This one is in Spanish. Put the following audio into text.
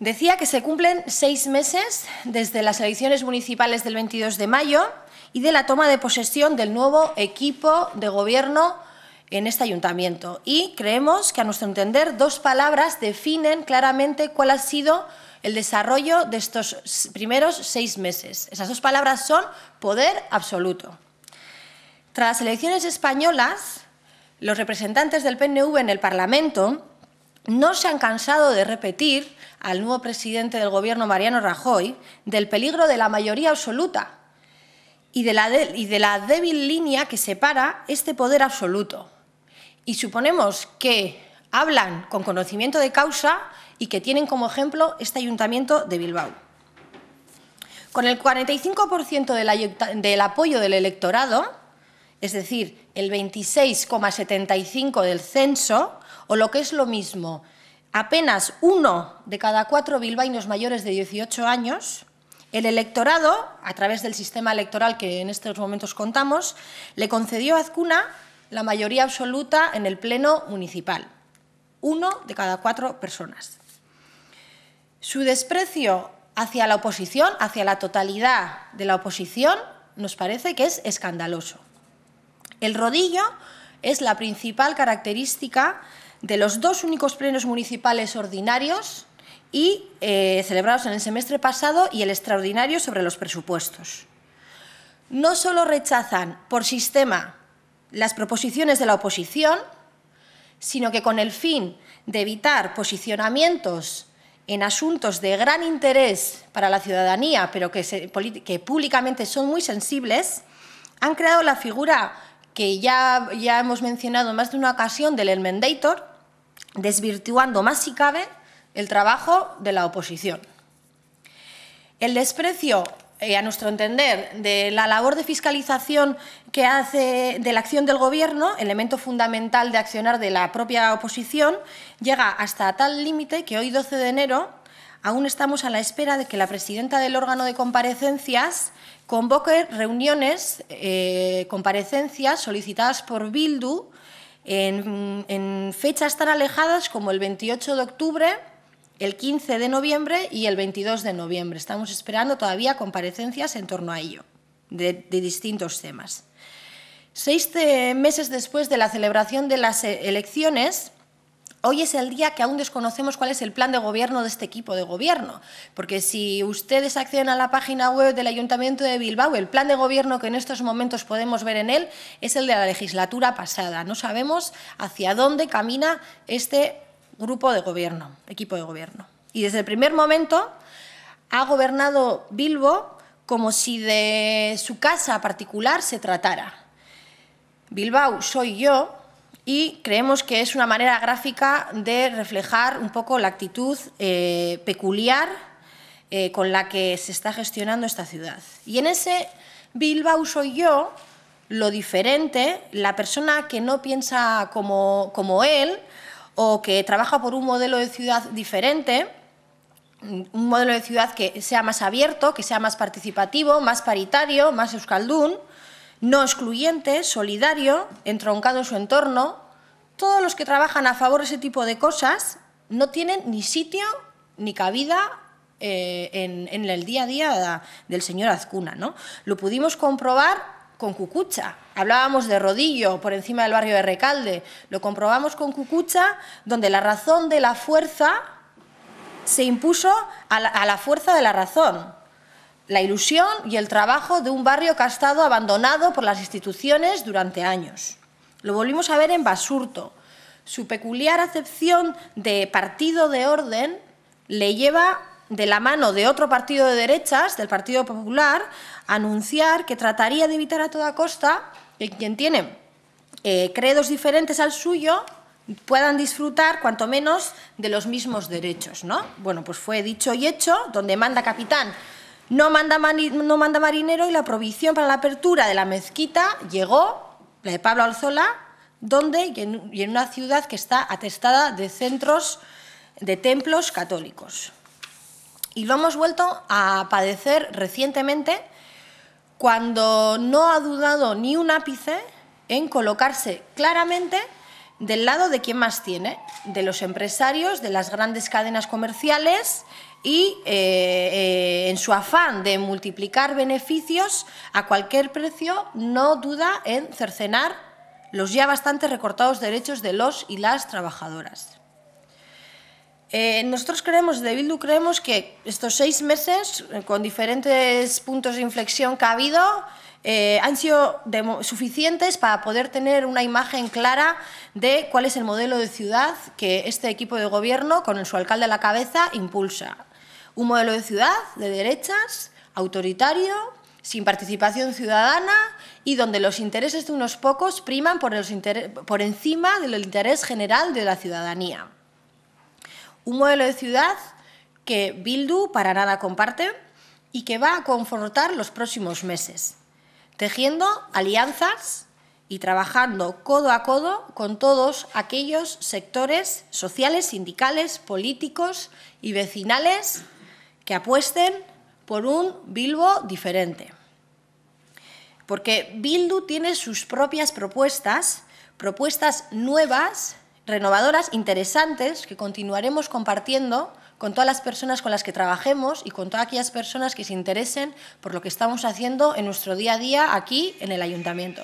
Decía que se cumplen seis meses desde las elecciones municipales del 22 de mayo y de la toma de posesión del nuevo equipo de gobierno en este ayuntamiento. Y creemos que, a nuestro entender, dos palabras definen claramente cuál ha sido el desarrollo de estos primeros seis meses. Esas dos palabras son poder absoluto. Tras las elecciones españolas, los representantes del PNV en el Parlamento no se han cansado de repetir al nuevo presidente del Gobierno, Mariano Rajoy, del peligro de la mayoría absoluta y de la, débil línea que separa este poder absoluto. Y suponemos que hablan con conocimiento de causa y que tienen como ejemplo este ayuntamiento de Bilbao. Con el 45% del apoyo del electorado, es decir, el 26,75 del censo, o lo que es lo mismo, apenas uno de cada cuatro bilbaínos mayores de 18 años, el electorado, a través del sistema electoral que en estos momentos contamos, le concedió a Azcuna la mayoría absoluta en el Pleno Municipal. Uno de cada cuatro personas. Su desprecio hacia la oposición, hacia la totalidad de la oposición, nos parece que es escandaloso. El rodillo es la principal característica de los dos únicos plenos municipales ordinarios y eh, celebrados en el semestre pasado y el extraordinario sobre los presupuestos. No solo rechazan por sistema las proposiciones de la oposición, sino que con el fin de evitar posicionamientos en asuntos de gran interés para la ciudadanía, pero que públicamente son muy sensibles, han creado la figura que ya, ya hemos mencionado en más de una ocasión del Enmendator, desvirtuando más si cabe el trabajo de la oposición. El desprecio eh, a nuestro entender, de la labor de fiscalización que hace de la acción del Gobierno, elemento fundamental de accionar de la propia oposición, llega hasta tal límite que hoy, 12 de enero, aún estamos a la espera de que la presidenta del órgano de comparecencias convoque reuniones, eh, comparecencias solicitadas por Bildu en, fechas tan alejadas como el 28 de octubre, el 15 de noviembre y el 22 de noviembre. Estamos esperando todavía comparecencias en torno a ello, de distintos temas. Seis meses después de la celebración de las e-, elecciones, Hoy es el día que aún desconocemos cuál es el plan de gobierno de este equipo de gobierno, porque si ustedes acceden a la página web del Ayuntamiento de Bilbao, el plan de gobierno que en estos momentos podemos ver en él es el de la legislatura pasada. No sabemos hacia dónde camina este grupo de gobierno, equipo de gobierno. Y desde el primer momento ha gobernado Bilbo como si de su casa particular se tratara. Bilbao soy yo, y creemos que es una manera gráfica de reflejar un poco la actitud eh, peculiar eh, con la que se está gestionando esta ciudad. Y en ese Bilbao soy yo, lo diferente, la persona que no piensa como, como él o que trabaja por un modelo de ciudad diferente, un modelo de ciudad que sea más abierto, que sea más participativo, más paritario, más euskaldún, no excluyente, solidario, entroncado en su entorno. Todos los que trabajan a favor de ese tipo de cosas no tienen ni sitio ni cabida eh, en, el día a día del señor Azcuna. ¿no? Lo pudimos comprobar con Cucucha. Hablábamos de Rodillo por encima del barrio de Recalde. Lo comprobamos con Cucucha, donde la razón de la fuerza se impuso a la fuerza de la razón la ilusión y el trabajo de un barrio castado, abandonado por las instituciones durante años. Lo volvimos a ver en Basurto. Su peculiar acepción de partido de orden le lleva de la mano de otro partido de derechas, del Partido Popular, a anunciar que trataría de evitar a toda costa que quien tiene eh, credos diferentes al suyo puedan disfrutar cuanto menos de los mismos derechos. ¿no? Bueno, pues fue dicho y hecho, donde manda capitán no manda, no manda marinero y la provisión para la apertura de la mezquita llegó, la de Pablo Alzola, donde y en una ciudad que está atestada de centros de templos católicos. Y lo hemos vuelto a padecer recientemente cuando no ha dudado ni un ápice en colocarse claramente del lado de quién más tiene, de los empresarios, de las grandes cadenas comerciales y eh, eh, en su afán de multiplicar beneficios a cualquier precio no duda en cercenar los ya bastante recortados derechos de los y las trabajadoras. Eh, nosotros creemos, de Bildu creemos que estos seis meses, con diferentes puntos de inflexión que ha habido, eh, han sido suficientes para poder tener una imagen clara de cuál es el modelo de ciudad que este equipo de gobierno, con su alcalde a la cabeza, impulsa. Un modelo de ciudad de derechas, autoritario, sin participación ciudadana y donde los intereses de unos pocos priman por, por encima del interés general de la ciudadanía. Un modelo de ciudad que Bildu para nada comparte y que va a confortar los próximos meses tejiendo alianzas y trabajando codo a codo con todos aquellos sectores sociales, sindicales, políticos y vecinales que apuesten por un Bilbo diferente. Porque Bildu tiene sus propias propuestas, propuestas nuevas, renovadoras, interesantes, que continuaremos compartiendo con todas las personas con las que trabajemos y con todas aquellas personas que se interesen por lo que estamos haciendo en nuestro día a día aquí en el ayuntamiento.